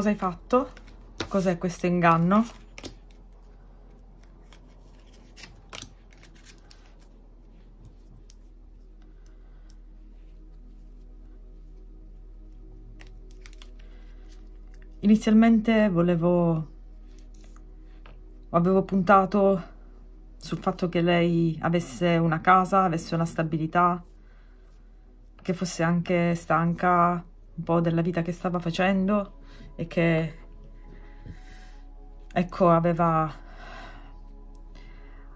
cosa hai fatto? Cos'è questo inganno? Inizialmente volevo... avevo puntato sul fatto che lei avesse una casa, avesse una stabilità, che fosse anche stanca un po' della vita che stava facendo, e che ecco aveva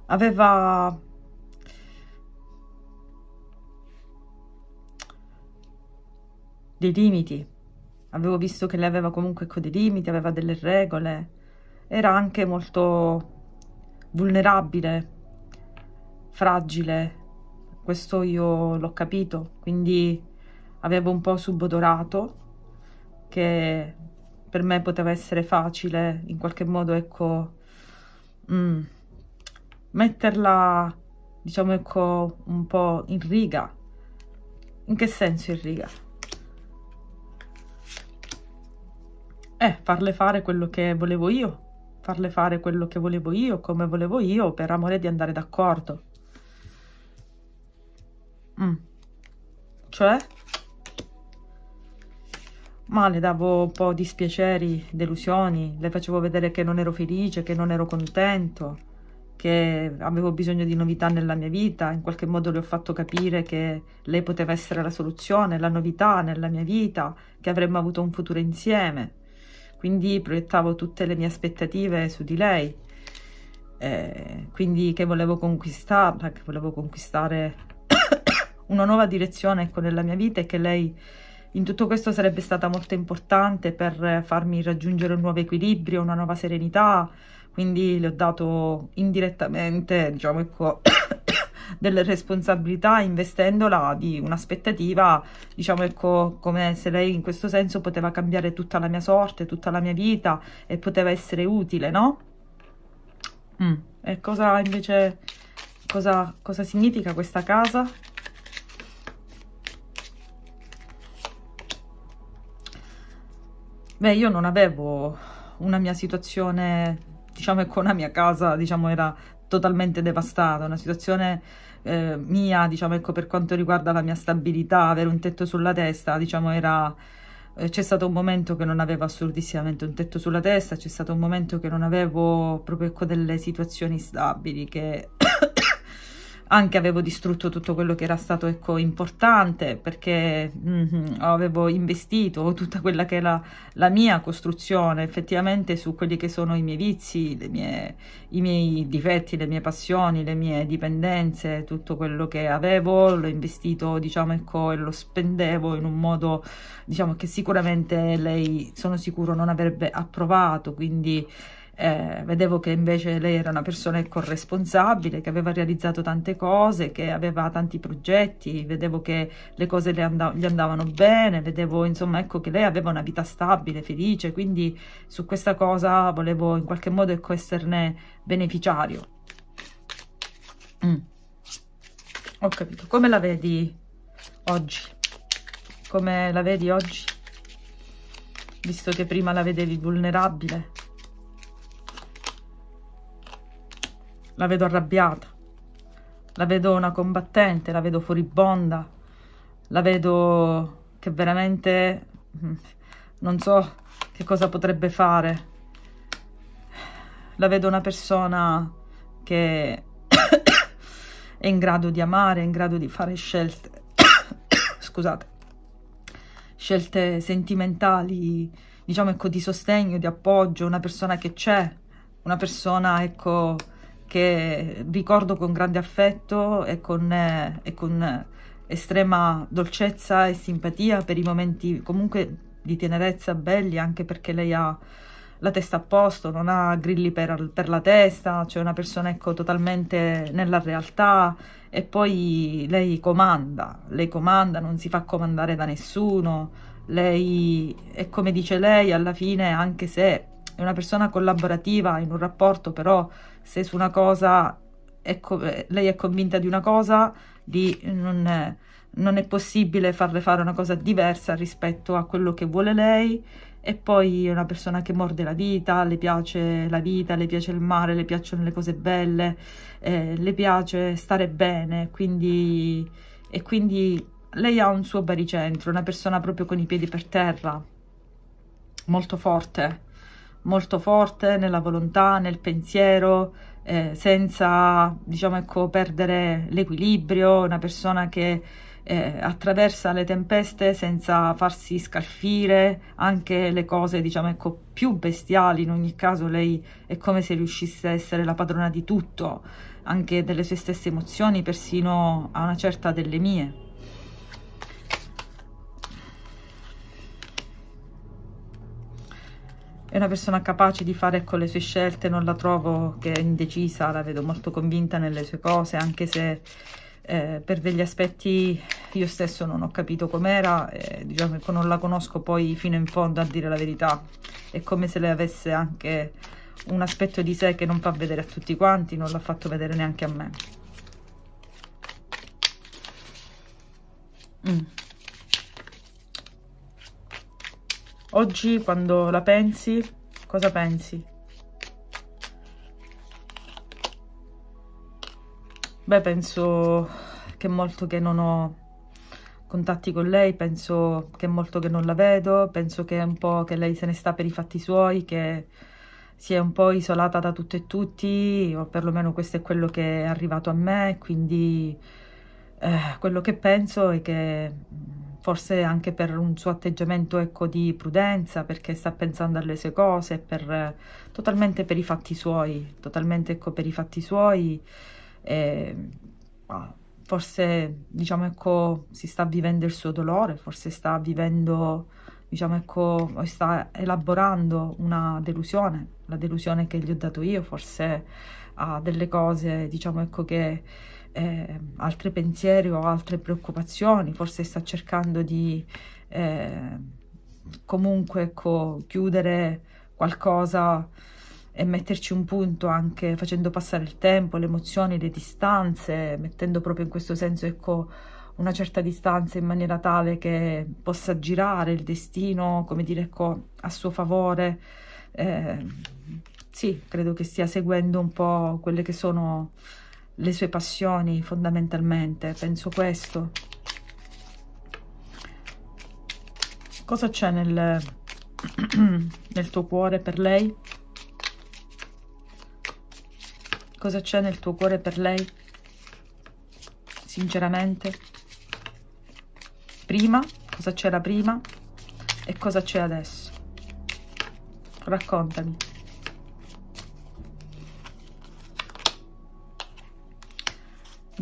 aveva dei limiti avevo visto che lei aveva comunque ecco, dei limiti aveva delle regole era anche molto vulnerabile fragile questo io l'ho capito quindi avevo un po' subodorato che per me poteva essere facile in qualche modo ecco mm, metterla diciamo ecco un po' in riga in che senso in riga? Eh, farle fare quello che volevo io farle fare quello che volevo io come volevo io per amore di andare d'accordo mm. cioè ma le davo un po' dispiaceri, delusioni, le facevo vedere che non ero felice, che non ero contento, che avevo bisogno di novità nella mia vita, in qualche modo le ho fatto capire che lei poteva essere la soluzione, la novità nella mia vita, che avremmo avuto un futuro insieme. Quindi proiettavo tutte le mie aspettative su di lei, eh, quindi che volevo conquistarla, che volevo conquistare una nuova direzione ecco, nella mia vita e che lei in tutto questo sarebbe stata molto importante per farmi raggiungere un nuovo equilibrio, una nuova serenità, quindi le ho dato indirettamente, diciamo ecco, delle responsabilità investendola di un'aspettativa, diciamo ecco, come se lei in questo senso poteva cambiare tutta la mia sorte, tutta la mia vita e poteva essere utile, no? Mm. E cosa invece, cosa, cosa significa questa casa? Beh, io non avevo una mia situazione, diciamo, ecco, una mia casa, diciamo, era totalmente devastata, una situazione eh, mia, diciamo, ecco, per quanto riguarda la mia stabilità, avere un tetto sulla testa, diciamo, era... Eh, c'è stato un momento che non avevo assurdissimamente un tetto sulla testa, c'è stato un momento che non avevo proprio ecco, delle situazioni stabili, che anche avevo distrutto tutto quello che era stato ecco, importante perché mm, avevo investito tutta quella che era la mia costruzione effettivamente su quelli che sono i miei vizi, mie, i miei difetti, le mie passioni, le mie dipendenze, tutto quello che avevo l'ho investito diciamo ecco e lo spendevo in un modo diciamo che sicuramente lei sono sicuro non avrebbe approvato quindi eh, vedevo che invece lei era una persona corresponsabile, che aveva realizzato tante cose, che aveva tanti progetti, vedevo che le cose le andav gli andavano bene, vedevo insomma ecco che lei aveva una vita stabile, felice, quindi su questa cosa volevo in qualche modo ecco, esserne beneficiario. Mm. Ho capito, come la vedi oggi? Come la vedi oggi? Visto che prima la vedevi vulnerabile. la vedo arrabbiata, la vedo una combattente, la vedo furibonda, la vedo che veramente mm, non so che cosa potrebbe fare, la vedo una persona che è in grado di amare, è in grado di fare scelte, scusate, scelte sentimentali, diciamo ecco, di sostegno, di appoggio, una persona che c'è, una persona ecco che ricordo con grande affetto e con, eh, e con eh, estrema dolcezza e simpatia per i momenti comunque di tenerezza belli, anche perché lei ha la testa a posto, non ha grilli per, per la testa, cioè una persona ecco, totalmente nella realtà e poi lei comanda, lei comanda, non si fa comandare da nessuno, lei è come dice lei alla fine, anche se è una persona collaborativa in un rapporto però se su una cosa è eh, lei è convinta di una cosa, di non è, non è possibile farle fare una cosa diversa rispetto a quello che vuole lei e poi è una persona che morde la vita, le piace la vita, le piace il mare, le piacciono le cose belle, eh, le piace stare bene, quindi, e quindi lei ha un suo baricentro, una persona proprio con i piedi per terra, molto forte molto forte nella volontà, nel pensiero, eh, senza diciamo, ecco, perdere l'equilibrio, una persona che eh, attraversa le tempeste senza farsi scalfire, anche le cose diciamo, ecco, più bestiali, in ogni caso lei è come se riuscisse a essere la padrona di tutto, anche delle sue stesse emozioni, persino a una certa delle mie. è una persona capace di fare ecco, le sue scelte, non la trovo che è indecisa, la vedo molto convinta nelle sue cose, anche se eh, per degli aspetti io stesso non ho capito com'era, eh, diciamo che ecco, non la conosco poi fino in fondo a dire la verità, è come se lei avesse anche un aspetto di sé che non fa vedere a tutti quanti, non l'ha fatto vedere neanche a me. Mm. Oggi quando la pensi, cosa pensi? Beh, penso che molto che non ho contatti con lei, penso che molto che non la vedo, penso che è un po' che lei se ne sta per i fatti suoi, che si è un po' isolata da tutto e tutti, o perlomeno questo è quello che è arrivato a me, quindi eh, quello che penso è che forse anche per un suo atteggiamento ecco, di prudenza, perché sta pensando alle sue cose, per, totalmente per i fatti suoi, totalmente ecco, per i fatti suoi, e, forse diciamo, ecco, si sta vivendo il suo dolore, forse sta vivendo, diciamo, ecco, sta elaborando una delusione, la delusione che gli ho dato io, forse ha delle cose, diciamo, ecco, che eh, altri pensieri o altre preoccupazioni, forse sta cercando di eh, comunque ecco, chiudere qualcosa e metterci un punto anche facendo passare il tempo, le emozioni, le distanze, mettendo proprio in questo senso ecco, una certa distanza in maniera tale che possa girare il destino, come dire, ecco, a suo favore. Eh, sì, credo che stia seguendo un po' quelle che sono le sue passioni fondamentalmente, penso questo. Cosa c'è nel, nel tuo cuore per lei? Cosa c'è nel tuo cuore per lei? Sinceramente? Prima? Cosa c'era prima? E cosa c'è adesso? Raccontami.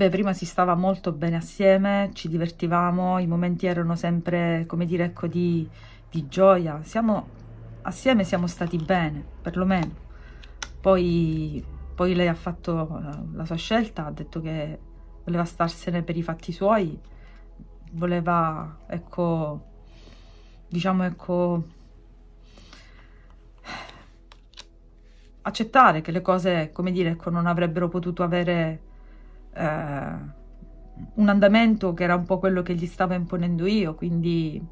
Beh, prima si stava molto bene assieme, ci divertivamo, i momenti erano sempre, come dire, ecco, di, di gioia. Siamo, assieme siamo stati bene, perlomeno. Poi, poi lei ha fatto eh, la sua scelta, ha detto che voleva starsene per i fatti suoi, voleva, ecco, diciamo, ecco, accettare che le cose, come dire, ecco, non avrebbero potuto avere eh, un andamento che era un po' quello che gli stavo imponendo io, quindi,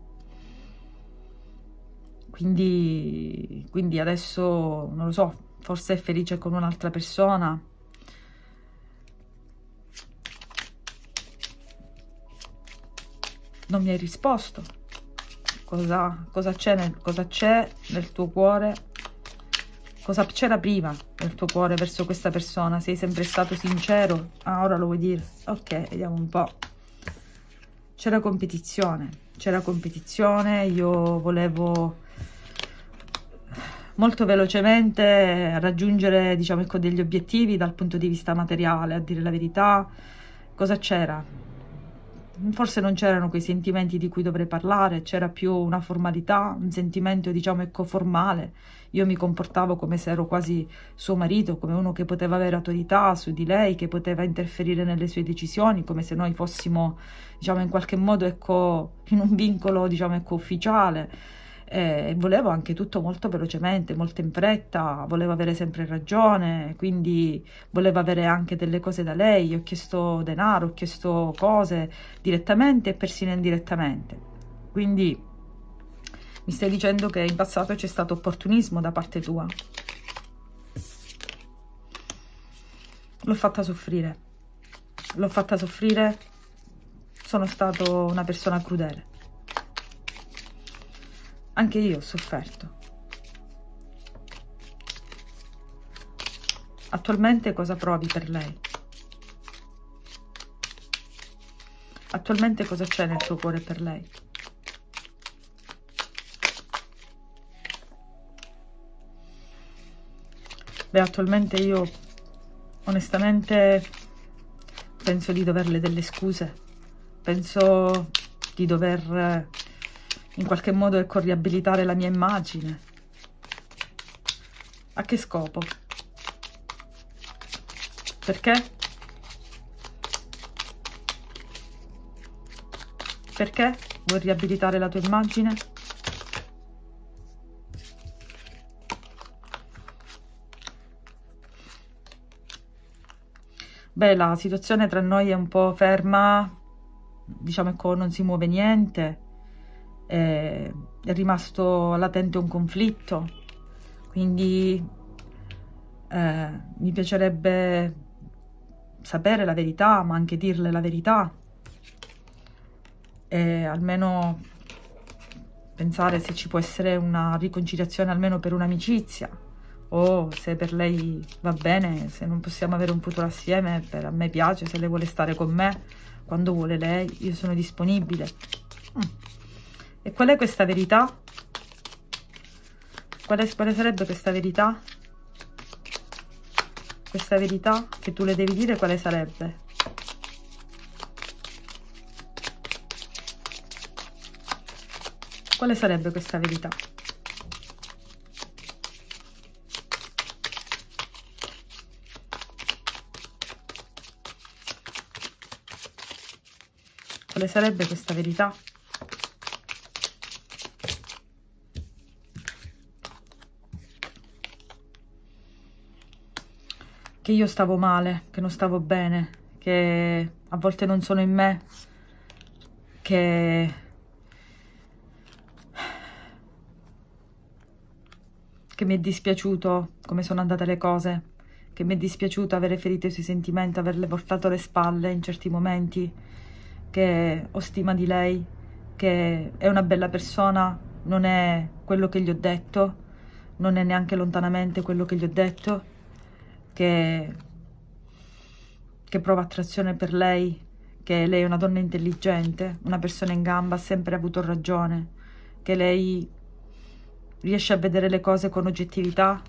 quindi, quindi adesso, non lo so, forse è felice con un'altra persona, non mi hai risposto. Cosa c'è cosa nel, nel tuo cuore cosa c'era prima nel tuo cuore verso questa persona, sei sempre stato sincero, ah ora lo vuoi dire, ok vediamo un po', c'era competizione, c'era competizione, io volevo molto velocemente raggiungere diciamo ecco, degli obiettivi dal punto di vista materiale, a dire la verità, cosa c'era? forse non c'erano quei sentimenti di cui dovrei parlare, c'era più una formalità, un sentimento diciamo ecco formale. Io mi comportavo come se ero quasi suo marito, come uno che poteva avere autorità su di lei, che poteva interferire nelle sue decisioni, come se noi fossimo diciamo in qualche modo ecco in un vincolo diciamo ecco ufficiale e volevo anche tutto molto velocemente, molto in fretta, volevo avere sempre ragione, quindi volevo avere anche delle cose da lei, ho chiesto denaro, ho chiesto cose direttamente e persino indirettamente. Quindi mi stai dicendo che in passato c'è stato opportunismo da parte tua. L'ho fatta soffrire. L'ho fatta soffrire. Sono stato una persona crudele anche io ho sofferto. Attualmente cosa provi per lei? Attualmente cosa c'è nel tuo cuore per lei? Beh, attualmente io onestamente penso di doverle delle scuse, penso di dover in qualche modo ecco, riabilitare la mia immagine. A che scopo? Perché? Perché vuoi riabilitare la tua immagine? Beh, la situazione tra noi è un po' ferma, diciamo ecco, non si muove niente eh, è rimasto latente un conflitto, quindi eh, mi piacerebbe sapere la verità, ma anche dirle la verità, e almeno pensare se ci può essere una riconciliazione almeno per un'amicizia o se per lei va bene, se non possiamo avere un futuro assieme, per, a me piace, se lei vuole stare con me, quando vuole lei, io sono disponibile. Mm qual è questa verità? Qual è, quale sarebbe questa verità? Questa verità che tu le devi dire quale sarebbe? Quale sarebbe questa verità? Quale sarebbe questa verità? che io stavo male, che non stavo bene, che a volte non sono in me, che... che mi è dispiaciuto come sono andate le cose, che mi è dispiaciuto avere ferito i suoi sentimenti, averle portato le spalle in certi momenti, che ho stima di lei, che è una bella persona, non è quello che gli ho detto, non è neanche lontanamente quello che gli ho detto, che, che prova attrazione per lei, che lei è una donna intelligente, una persona in gamba, ha sempre avuto ragione, che lei riesce a vedere le cose con oggettività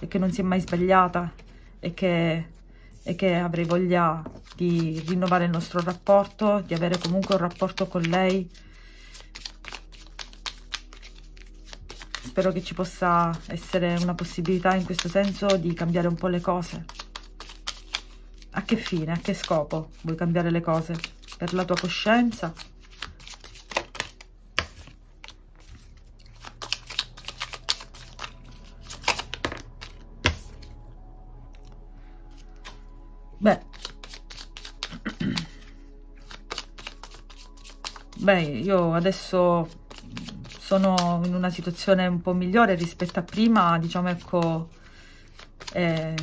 e che non si è mai sbagliata e che, e che avrei voglia di rinnovare il nostro rapporto, di avere comunque un rapporto con lei spero che ci possa essere una possibilità in questo senso di cambiare un po' le cose. A che fine, a che scopo vuoi cambiare le cose? Per la tua coscienza? Beh, Beh, io adesso sono in una situazione un po' migliore rispetto a prima, diciamo ecco, eh,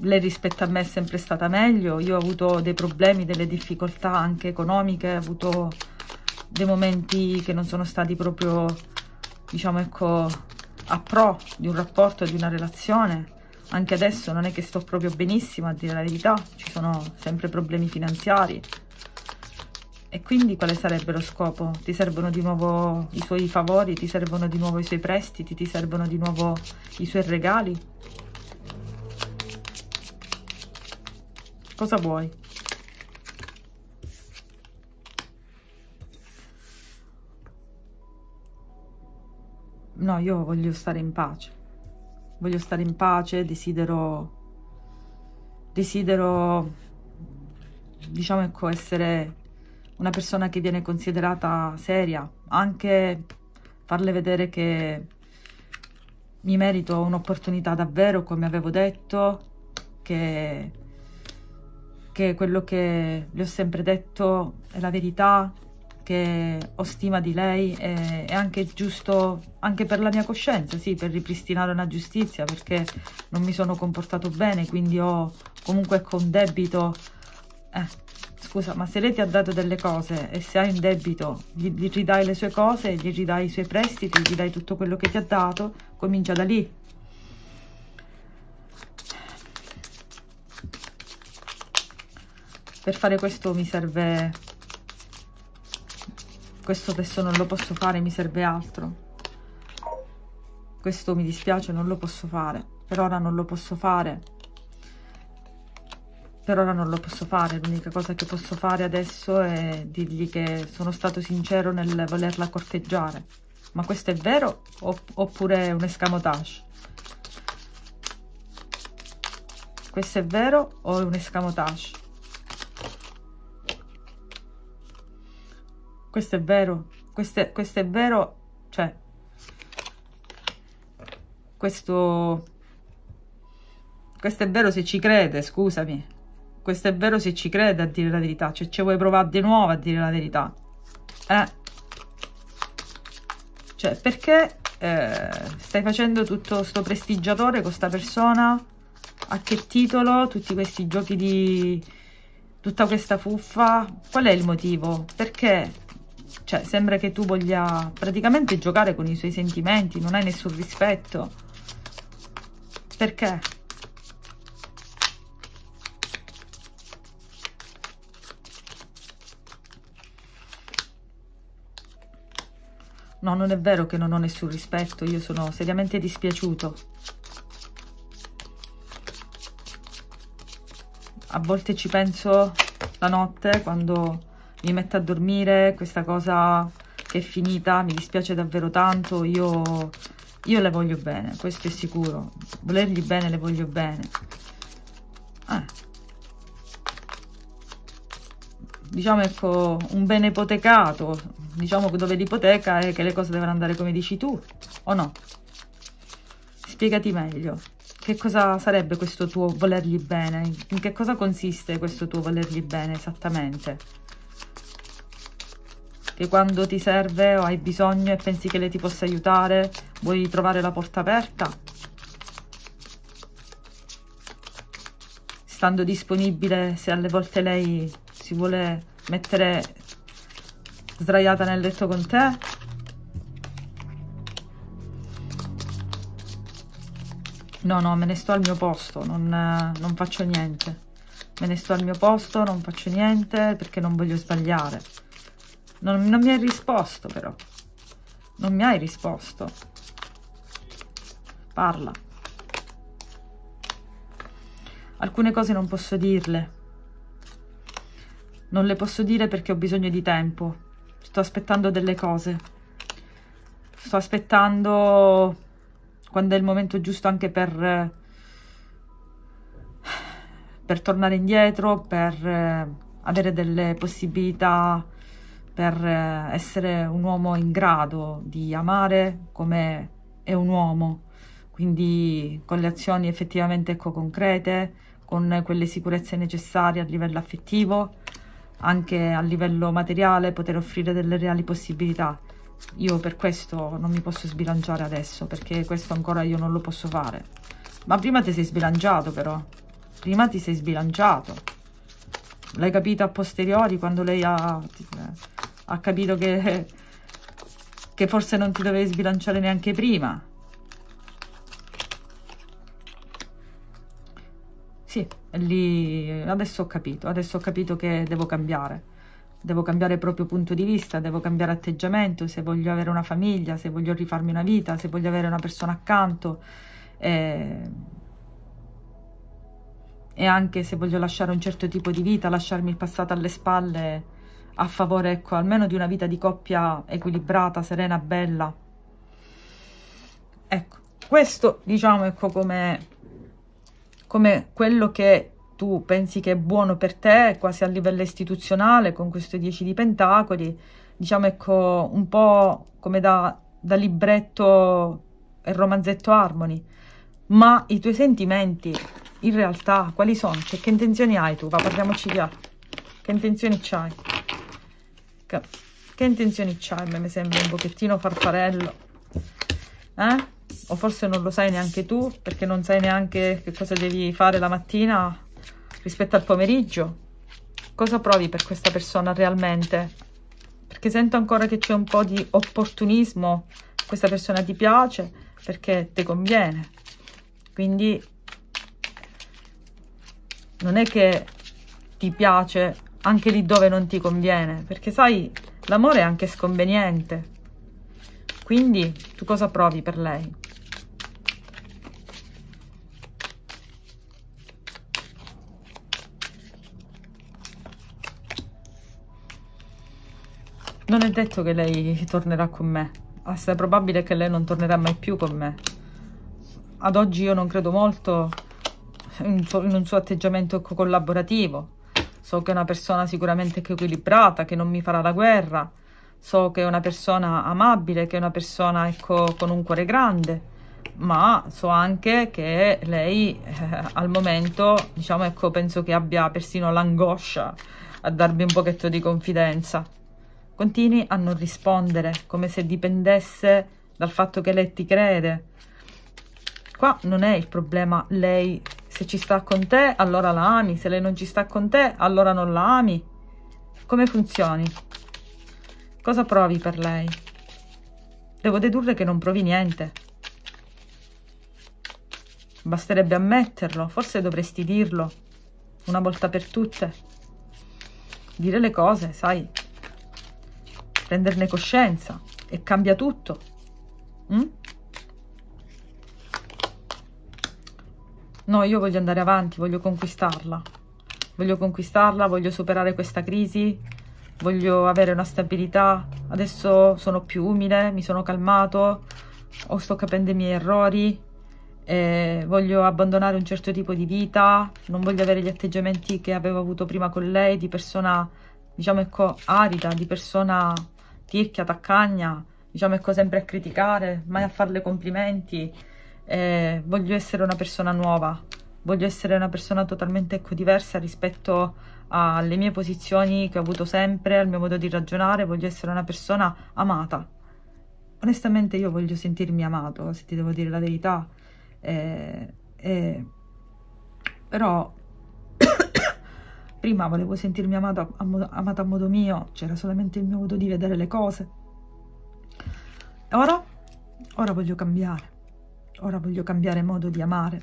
lei rispetto a me è sempre stata meglio, io ho avuto dei problemi, delle difficoltà anche economiche, ho avuto dei momenti che non sono stati proprio, diciamo ecco, a pro di un rapporto, di una relazione, anche adesso non è che sto proprio benissimo a dire la verità, ci sono sempre problemi finanziari, e quindi quale sarebbe lo scopo? Ti servono di nuovo i suoi favori? Ti servono di nuovo i suoi prestiti? Ti servono di nuovo i suoi regali? Cosa vuoi? No, io voglio stare in pace. Voglio stare in pace, desidero... Desidero... Diciamo ecco, essere una persona che viene considerata seria, anche farle vedere che mi merito un'opportunità davvero, come avevo detto, che, che quello che le ho sempre detto è la verità, che ho stima di lei, è, è anche giusto, anche per la mia coscienza, sì, per ripristinare una giustizia, perché non mi sono comportato bene, quindi ho comunque con debito... Eh, scusa, ma se lei ti ha dato delle cose e se hai un debito, gli, gli ridai le sue cose, gli ridai i suoi prestiti, gli dai tutto quello che ti ha dato, comincia da lì. Per fare questo mi serve... Questo adesso non lo posso fare, mi serve altro. Questo mi dispiace, non lo posso fare. Per ora non lo posso fare per ora non lo posso fare, l'unica cosa che posso fare adesso è dirgli che sono stato sincero nel volerla corteggiare. Ma questo è vero oppure è un escamotage? Questo è vero o è un escamotage? Questo è vero, questo è, questo è vero, cioè, questo questo è vero se ci crede, scusami. Questo è vero se ci crede a dire la verità. Cioè, ci vuoi provare di nuovo a dire la verità. Eh. Cioè, perché eh, stai facendo tutto sto prestigiatore con sta persona? A che titolo? Tutti questi giochi di... Tutta questa fuffa? Qual è il motivo? Perché cioè sembra che tu voglia praticamente giocare con i suoi sentimenti, non hai nessun rispetto. Perché? No, non è vero che non ho nessun rispetto, io sono seriamente dispiaciuto. A volte ci penso la notte quando mi metto a dormire, questa cosa che è finita, mi dispiace davvero tanto, io, io le voglio bene, questo è sicuro. Volergli bene le voglio bene. Eh. Diciamo ecco, un bene ipotecato, diciamo dove l'ipoteca è che le cose devono andare come dici tu o no? Spiegati meglio. Che cosa sarebbe questo tuo volergli bene? In che cosa consiste questo tuo volergli bene esattamente? Che quando ti serve o hai bisogno e pensi che lei ti possa aiutare, vuoi trovare la porta aperta? Stando disponibile se alle volte lei si vuole mettere sdraiata nel letto con te no no me ne sto al mio posto non, non faccio niente me ne sto al mio posto non faccio niente perché non voglio sbagliare non, non mi hai risposto però non mi hai risposto parla alcune cose non posso dirle non le posso dire perché ho bisogno di tempo sto aspettando delle cose sto aspettando quando è il momento giusto anche per eh, per tornare indietro per eh, avere delle possibilità per eh, essere un uomo in grado di amare come è un uomo quindi con le azioni effettivamente ecco concrete con quelle sicurezze necessarie a livello affettivo anche a livello materiale poter offrire delle reali possibilità. Io per questo non mi posso sbilanciare adesso, perché questo ancora io non lo posso fare. Ma prima ti sei sbilanciato però, prima ti sei sbilanciato. L'hai capito a posteriori quando lei ha, ha capito che, che forse non ti dovevi sbilanciare neanche prima. Sì, lì adesso ho capito, adesso ho capito che devo cambiare. Devo cambiare proprio punto di vista, devo cambiare atteggiamento, se voglio avere una famiglia, se voglio rifarmi una vita, se voglio avere una persona accanto. Eh, e anche se voglio lasciare un certo tipo di vita, lasciarmi il passato alle spalle a favore, ecco, almeno di una vita di coppia equilibrata, serena, bella. Ecco, questo diciamo ecco come come quello che tu pensi che è buono per te, quasi a livello istituzionale, con queste 10 di pentacoli, diciamo ecco un po' come da, da libretto e romanzetto Harmony, ma i tuoi sentimenti in realtà quali sono? Cioè, che intenzioni hai tu? Va, parliamoci chiaro. Che intenzioni c'hai? Che, che intenzioni c'hai? A me sembra un pochettino farfarello. Eh? o forse non lo sai neanche tu perché non sai neanche che cosa devi fare la mattina rispetto al pomeriggio. Cosa provi per questa persona realmente? Perché sento ancora che c'è un po' di opportunismo, questa persona ti piace perché ti conviene. Quindi non è che ti piace anche lì dove non ti conviene, perché sai, l'amore è anche sconveniente. Quindi tu cosa provi per lei? Non è detto che lei tornerà con me. Assai ah, è probabile che lei non tornerà mai più con me. Ad oggi io non credo molto in, in un suo atteggiamento collaborativo. So che è una persona sicuramente equilibrata, che non mi farà la guerra. So che è una persona amabile, che è una persona ecco, con un cuore grande ma so anche che lei eh, al momento, diciamo, ecco, penso che abbia persino l'angoscia a darmi un pochetto di confidenza. Continui a non rispondere, come se dipendesse dal fatto che lei ti crede. Qua non è il problema lei, se ci sta con te allora la ami, se lei non ci sta con te allora non la ami. Come funzioni? Cosa provi per lei? Devo dedurre che non provi niente. Basterebbe ammetterlo, forse dovresti dirlo, una volta per tutte. Dire le cose, sai, prenderne coscienza e cambia tutto. Mm? No, io voglio andare avanti, voglio conquistarla. Voglio conquistarla, voglio superare questa crisi, voglio avere una stabilità. Adesso sono più umile, mi sono calmato, o sto capendo i miei errori, eh, voglio abbandonare un certo tipo di vita, non voglio avere gli atteggiamenti che avevo avuto prima con lei, di persona, diciamo, ecco, arida, di persona tirchia, taccagna, diciamo ecco sempre a criticare, mai a farle complimenti, eh, voglio essere una persona nuova, voglio essere una persona totalmente ecco, diversa rispetto alle mie posizioni che ho avuto sempre, al mio modo di ragionare, voglio essere una persona amata. Onestamente io voglio sentirmi amato, se ti devo dire la verità, eh, eh, però Prima volevo sentirmi amata, a, a, modo mio, c'era solamente il mio modo di vedere le cose. Ora, ora voglio cambiare. Ora voglio cambiare modo di amare.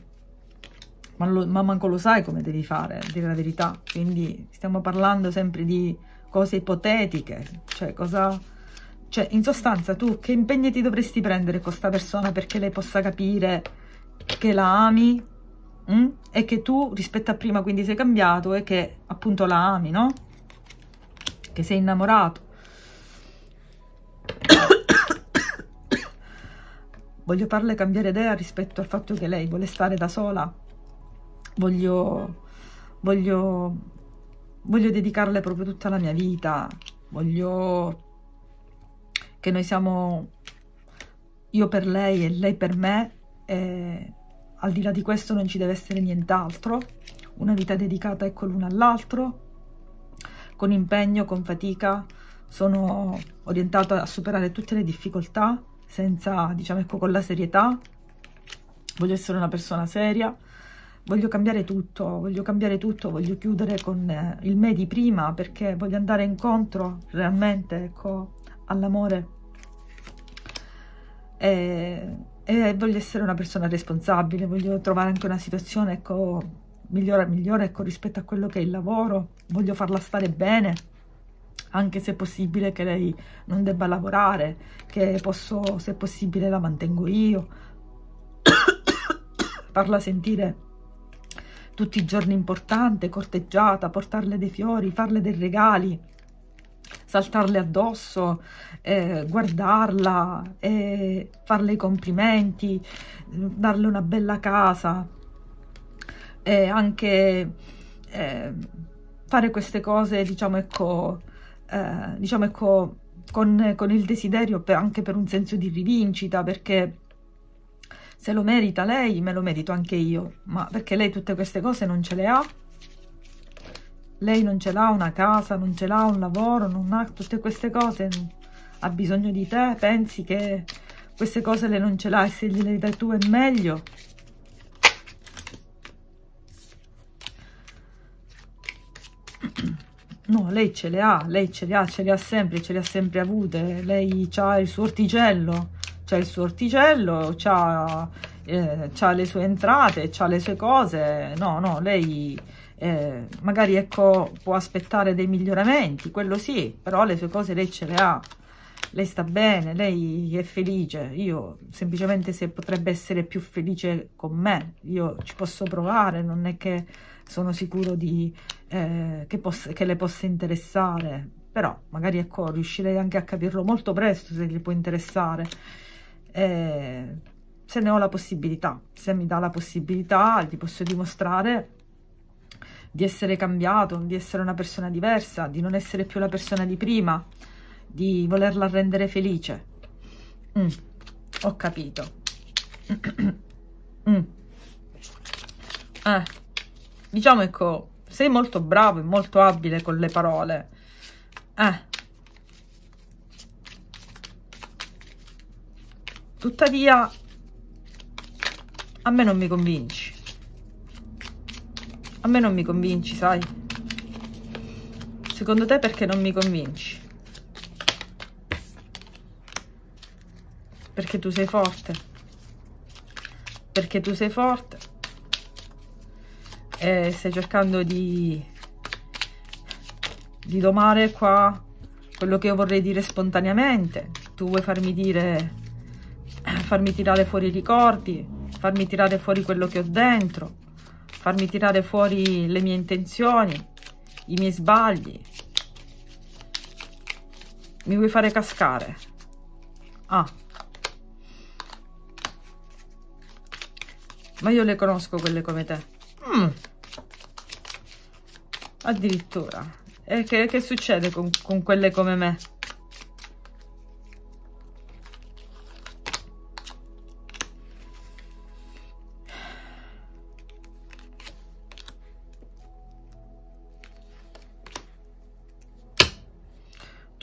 Ma, lo, ma manco lo sai come devi fare, a dire la verità. Quindi stiamo parlando sempre di cose ipotetiche. Cioè, cosa... Cioè, in sostanza, tu che impegni ti dovresti prendere con questa persona perché lei possa capire che la ami, mh? Mm? e che tu rispetto a prima quindi sei cambiato e che appunto la ami, no? Che sei innamorato. Voglio farle cambiare idea rispetto al fatto che lei vuole stare da sola. Voglio, voglio, voglio dedicarle proprio tutta la mia vita. Voglio che noi siamo io per lei e lei per me. E al di là di questo non ci deve essere nient'altro, una vita dedicata ecco l'una all'altro, con impegno, con fatica, sono orientata a superare tutte le difficoltà, senza, diciamo, ecco, con la serietà, voglio essere una persona seria, voglio cambiare tutto, voglio cambiare tutto, voglio chiudere con eh, il me di prima perché voglio andare incontro realmente, ecco, all'amore. E e voglio essere una persona responsabile, voglio trovare anche una situazione ecco, migliore, migliore ecco, rispetto a quello che è il lavoro, voglio farla stare bene, anche se è possibile che lei non debba lavorare, che posso, se possibile la mantengo io, farla sentire tutti i giorni importante, corteggiata, portarle dei fiori, farle dei regali, saltarle addosso, eh, guardarla, eh, farle i complimenti, darle una bella casa, eh, anche eh, fare queste cose, diciamo, ecco, eh, diciamo, ecco con, con, il desiderio per, anche per un senso di rivincita, perché se lo merita lei, me lo merito anche io, ma perché lei tutte queste cose non ce le ha, lei non ce l'ha una casa, non ce l'ha un lavoro, non ha tutte queste cose, ha bisogno di te, pensi che queste cose lei non ce l'ha e se gliele dai tu è meglio. No, lei ce le ha, lei ce le ha, ce le ha sempre, ce le ha sempre avute, lei ha il suo orticello, c'ha il suo orticello, c'ha eh, le sue entrate, c'ha le sue cose, no, no, lei eh, magari ecco può aspettare dei miglioramenti, quello sì, però le sue cose lei ce le ha, lei sta bene, lei è felice, io semplicemente se potrebbe essere più felice con me, io ci posso provare, non è che sono sicuro di, eh, che, possa, che le possa interessare, però magari ecco riuscirei anche a capirlo molto presto se gli può interessare, eh, se ne ho la possibilità, se mi dà la possibilità gli posso dimostrare di essere cambiato, di essere una persona diversa, di non essere più la persona di prima, di volerla rendere felice. Mm, ho capito. mm. eh, diciamo ecco, sei molto bravo e molto abile con le parole. Eh. Tuttavia, a me non mi convinci. A me non mi convinci, sai? Secondo te perché non mi convinci? Perché tu sei forte. Perché tu sei forte. E stai cercando di... di domare qua quello che io vorrei dire spontaneamente. Tu vuoi farmi dire... farmi tirare fuori i ricordi, farmi tirare fuori quello che ho dentro farmi tirare fuori le mie intenzioni, i miei sbagli. Mi vuoi fare cascare? Ah. Ma io le conosco quelle come te. Mm. Addirittura. E che, che succede con, con quelle come me?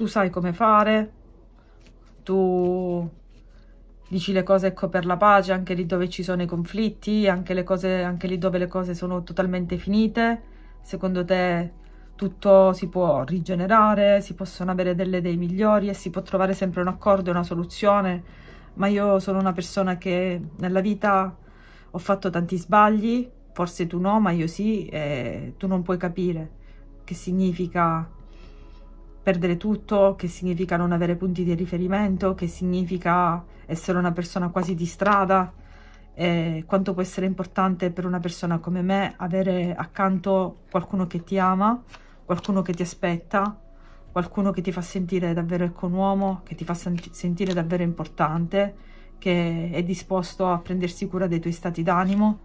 sai come fare, tu dici le cose ecco, per la pace, anche lì dove ci sono i conflitti, anche, cose, anche lì dove le cose sono totalmente finite, secondo te tutto si può rigenerare, si possono avere delle idee migliori e si può trovare sempre un accordo e una soluzione, ma io sono una persona che nella vita ho fatto tanti sbagli, forse tu no, ma io sì, e tu non puoi capire che significa perdere tutto, che significa non avere punti di riferimento, che significa essere una persona quasi di strada, eh, quanto può essere importante per una persona come me avere accanto qualcuno che ti ama, qualcuno che ti aspetta, qualcuno che ti fa sentire davvero ecco un uomo, che ti fa sentire davvero importante, che è disposto a prendersi cura dei tuoi stati d'animo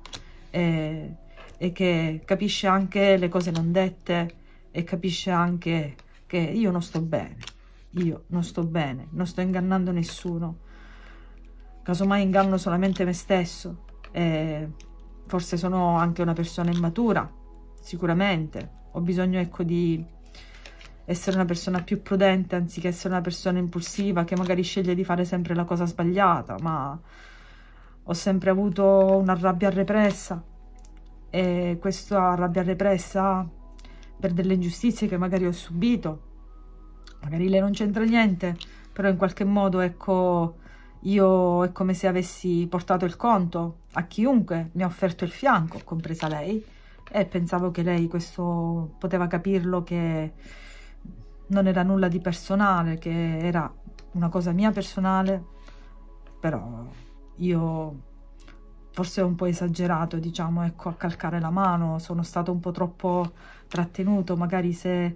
eh, e che capisce anche le cose non dette e capisce anche perché io non sto bene, io non sto bene, non sto ingannando nessuno, casomai inganno solamente me stesso, eh, forse sono anche una persona immatura, sicuramente, ho bisogno ecco di essere una persona più prudente anziché essere una persona impulsiva che magari sceglie di fare sempre la cosa sbagliata, ma ho sempre avuto una rabbia repressa e questa rabbia repressa per delle ingiustizie che magari ho subito, magari lei non c'entra niente, però in qualche modo ecco io è come se avessi portato il conto a chiunque mi ha offerto il fianco, compresa lei, e pensavo che lei questo poteva capirlo che non era nulla di personale, che era una cosa mia personale, però io forse ho un po' esagerato, diciamo, ecco, a calcare la mano, sono stato un po' troppo trattenuto, magari se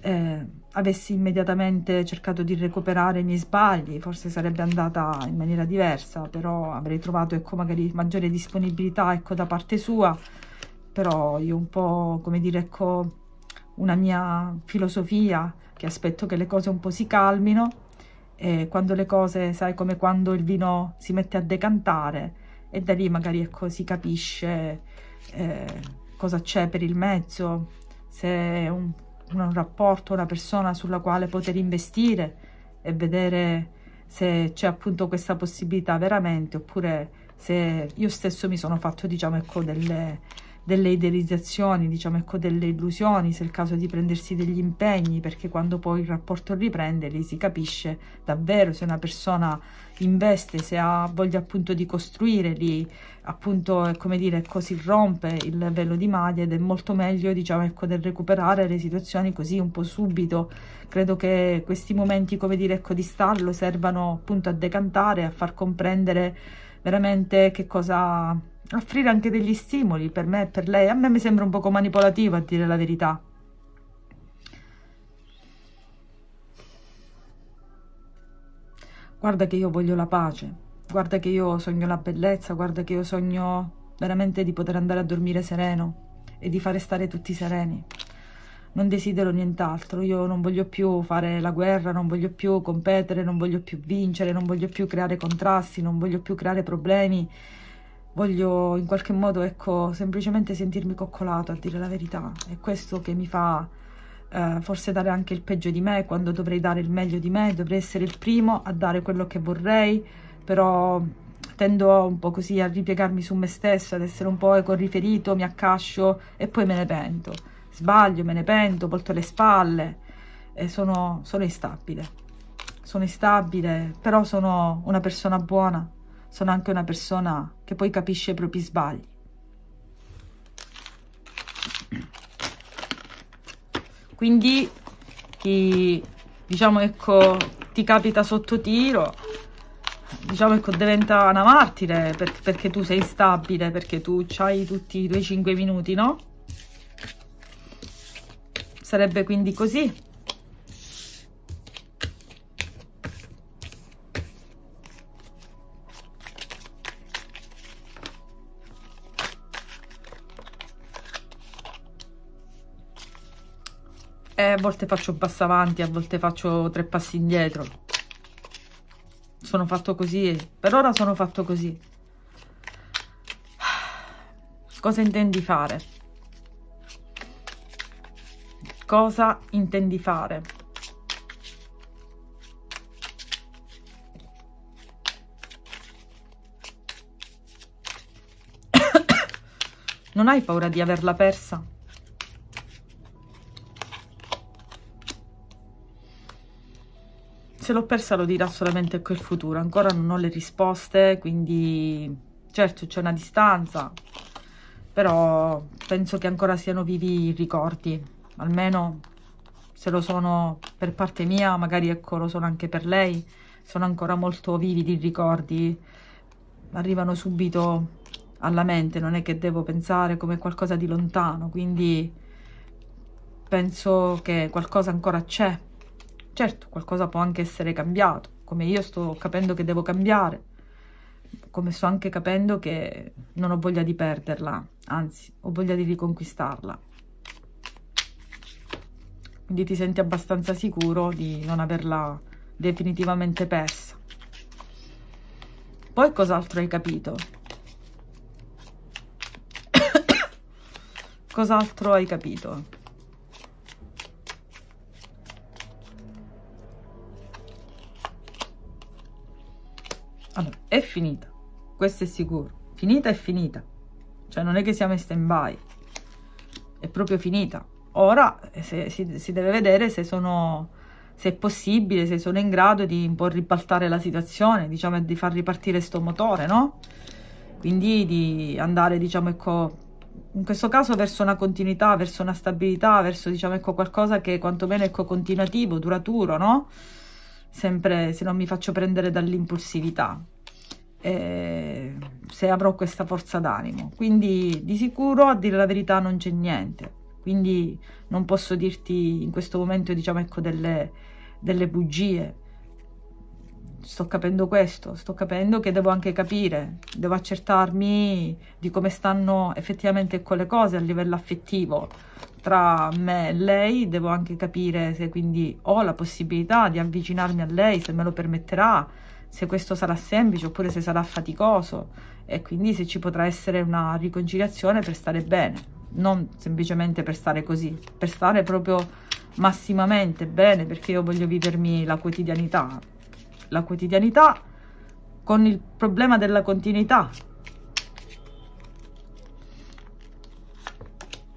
eh, avessi immediatamente cercato di recuperare i miei sbagli, forse sarebbe andata in maniera diversa, però avrei trovato, ecco, magari maggiore disponibilità, ecco, da parte sua, però io un po', come dire, ecco, una mia filosofia, che aspetto che le cose un po' si calmino, e quando le cose, sai, come quando il vino si mette a decantare, e da lì magari ecco, si capisce eh, cosa c'è per il mezzo, se è un, un rapporto, una persona sulla quale poter investire e vedere se c'è appunto questa possibilità veramente oppure se io stesso mi sono fatto diciamo ecco delle, delle idealizzazioni, diciamo ecco delle illusioni, se è il caso di prendersi degli impegni, perché quando poi il rapporto riprende lì si capisce davvero se una persona investe, se ha voglia appunto di costruire lì, appunto è come dire, così ecco, rompe il velo di madia ed è molto meglio diciamo ecco del recuperare le situazioni così un po' subito. Credo che questi momenti come dire ecco di stallo servano appunto a decantare, a far comprendere veramente che cosa offrire anche degli stimoli per me e per lei. A me mi sembra un poco manipolativo, a dire la verità. Guarda che io voglio la pace, guarda che io sogno la bellezza, guarda che io sogno veramente di poter andare a dormire sereno e di fare stare tutti sereni. Non desidero nient'altro, io non voglio più fare la guerra, non voglio più competere, non voglio più vincere, non voglio più creare contrasti, non voglio più creare problemi, voglio in qualche modo ecco semplicemente sentirmi coccolato a dire la verità è questo che mi fa eh, forse dare anche il peggio di me quando dovrei dare il meglio di me dovrei essere il primo a dare quello che vorrei però tendo un po' così a ripiegarmi su me stesso ad essere un po' ecorriferito mi accascio e poi me ne pento sbaglio, me ne pento, volto le spalle e sono, sono instabile sono instabile però sono una persona buona sono anche una persona che poi capisce i propri sbagli. Quindi chi, diciamo, ecco, ti capita sotto tiro, diciamo, ecco, diventa una martire per, perché tu sei stabile, perché tu hai tutti i tuoi 5 minuti, no? Sarebbe quindi così. a volte faccio un passo avanti, a volte faccio tre passi indietro. Sono fatto così, per ora sono fatto così. Cosa intendi fare? Cosa intendi fare? non hai paura di averla persa? se l'ho persa lo dirà solamente quel futuro ancora non ho le risposte quindi certo c'è una distanza però penso che ancora siano vivi i ricordi almeno se lo sono per parte mia magari ecco lo sono anche per lei sono ancora molto vividi i ricordi arrivano subito alla mente non è che devo pensare come qualcosa di lontano quindi penso che qualcosa ancora c'è Certo, qualcosa può anche essere cambiato, come io sto capendo che devo cambiare, come sto anche capendo che non ho voglia di perderla, anzi, ho voglia di riconquistarla. Quindi ti senti abbastanza sicuro di non averla definitivamente persa. Poi cos'altro hai capito? cos'altro hai capito? finita, questo è sicuro, finita è finita, cioè non è che siamo in stand by, è proprio finita. Ora eh, se, si, si, deve vedere se, sono, se è possibile, se sono in grado di un po' ribaltare la situazione, diciamo, di far ripartire sto motore, no? Quindi di andare, diciamo, ecco, in questo caso verso una continuità, verso una stabilità, verso diciamo ecco qualcosa che quantomeno ecco continuativo, duraturo, no? Sempre se non mi faccio prendere dall'impulsività eh, se avrò questa forza d'animo. Quindi di sicuro a dire la verità non c'è niente, quindi non posso dirti in questo momento diciamo ecco delle, delle bugie. Sto capendo questo, sto capendo che devo anche capire, devo accertarmi di come stanno effettivamente quelle ecco, cose a livello affettivo tra me e lei, devo anche capire se quindi ho la possibilità di avvicinarmi a lei, se me lo permetterà, se questo sarà semplice oppure se sarà faticoso e quindi se ci potrà essere una riconciliazione per stare bene, non semplicemente per stare così, per stare proprio massimamente bene perché io voglio vivermi la quotidianità, la quotidianità con il problema della continuità.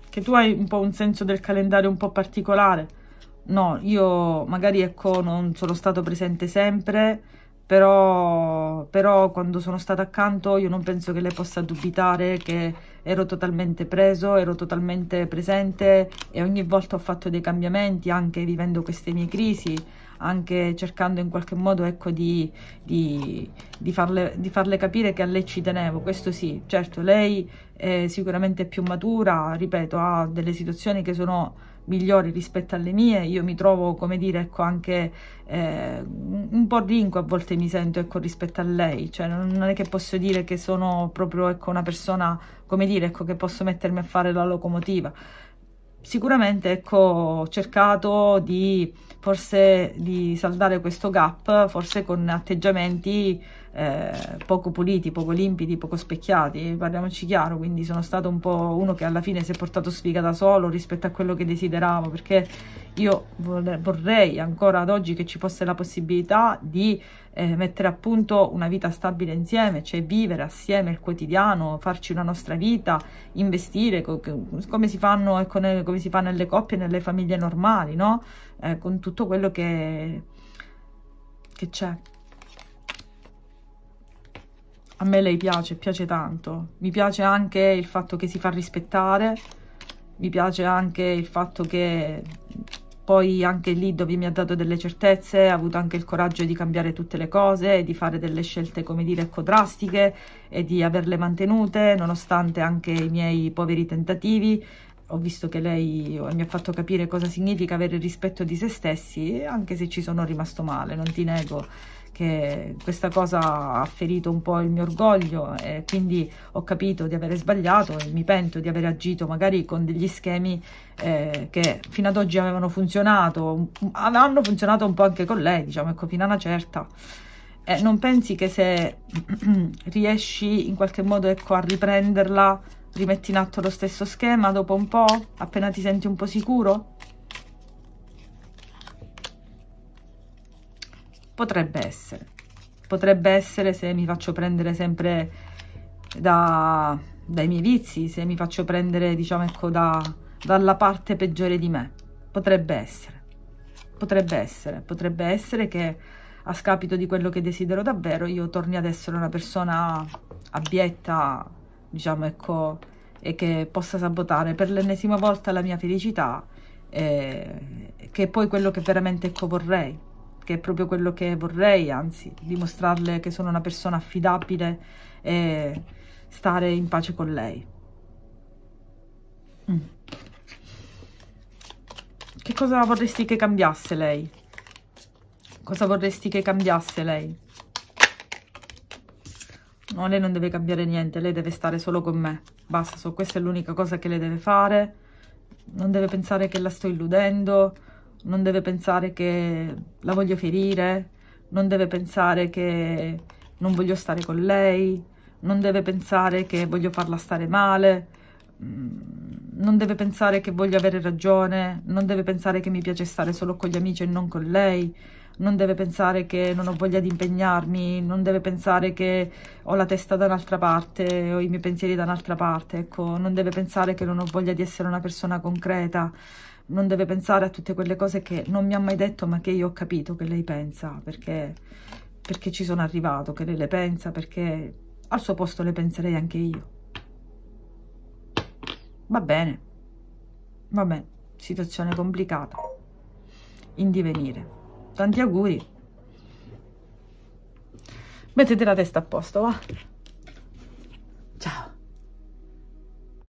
Che tu hai un po' un senso del calendario un po' particolare. No, io magari ecco non sono stato presente sempre, però, però quando sono stata accanto io non penso che lei possa dubitare che ero totalmente preso, ero totalmente presente e ogni volta ho fatto dei cambiamenti anche vivendo queste mie crisi, anche cercando in qualche modo ecco, di, di, di, farle, di, farle, capire che a lei ci tenevo, questo sì, certo lei è sicuramente più matura, ripeto, ha delle situazioni che sono migliori rispetto alle mie, io mi trovo, come dire, ecco, anche eh, un po' rinco a volte mi sento, ecco, rispetto a lei, cioè non è che posso dire che sono proprio, ecco, una persona, come dire, ecco, che posso mettermi a fare la locomotiva. Sicuramente, ecco, ho cercato di, forse, di saldare questo gap, forse con atteggiamenti eh, poco puliti, poco limpidi, poco specchiati, parliamoci chiaro, quindi sono stato un po' uno che alla fine si è portato sfiga da solo rispetto a quello che desideravo, perché io vorrei ancora ad oggi che ci fosse la possibilità di eh, mettere a punto una vita stabile insieme, cioè vivere assieme il quotidiano, farci una nostra vita, investire co come, si fanno, ecco, come si fa nelle coppie, nelle famiglie normali, no? Eh, con tutto quello che c'è a me lei piace, piace tanto. Mi piace anche il fatto che si fa rispettare, mi piace anche il fatto che poi anche lì dove mi ha dato delle certezze ha avuto anche il coraggio di cambiare tutte le cose, e di fare delle scelte come dire ecco drastiche e di averle mantenute nonostante anche i miei poveri tentativi ho visto che lei eh, mi ha fatto capire cosa significa avere rispetto di se stessi anche se ci sono rimasto male, non ti nego perché questa cosa ha ferito un po' il mio orgoglio e quindi ho capito di avere sbagliato e mi pento di aver agito magari con degli schemi eh, che fino ad oggi avevano funzionato, hanno funzionato un po' anche con lei, diciamo, ecco, fino a una certa. Eh, non pensi che se riesci in qualche modo ecco, a riprenderla, rimetti in atto lo stesso schema dopo un po', appena ti senti un po' sicuro? potrebbe essere potrebbe essere se mi faccio prendere sempre da, dai miei vizi se mi faccio prendere diciamo ecco da, dalla parte peggiore di me potrebbe essere potrebbe essere potrebbe essere che a scapito di quello che desidero davvero io torni ad essere una persona abietta diciamo ecco e che possa sabotare per l'ennesima volta la mia felicità eh, che è poi quello che veramente ecco vorrei che è proprio quello che vorrei, anzi dimostrarle che sono una persona affidabile e stare in pace con lei. Mm. Che cosa vorresti che cambiasse lei? Cosa vorresti che cambiasse lei? No, lei non deve cambiare niente, lei deve stare solo con me. Basta, so, questa è l'unica cosa che le deve fare. Non deve pensare che la sto illudendo non deve pensare che la voglio ferire, non deve pensare che non voglio stare con lei, non deve pensare che voglio farla stare male, mm, non deve pensare che voglio avere ragione, non deve pensare che mi piace stare solo con gli amici e non con lei, non deve pensare che non ho voglia di impegnarmi, non deve pensare che ho la testa da un'altra parte, ho i miei pensieri da un'altra parte, ecco, non deve pensare che non ho voglia di essere una persona concreta, non deve pensare a tutte quelle cose che non mi ha mai detto ma che io ho capito che lei pensa perché, perché ci sono arrivato, che lei le pensa perché al suo posto le penserei anche io. Va bene, va bene, situazione complicata, in divenire. Tanti auguri. Mettete la testa a posto, va. Ciao.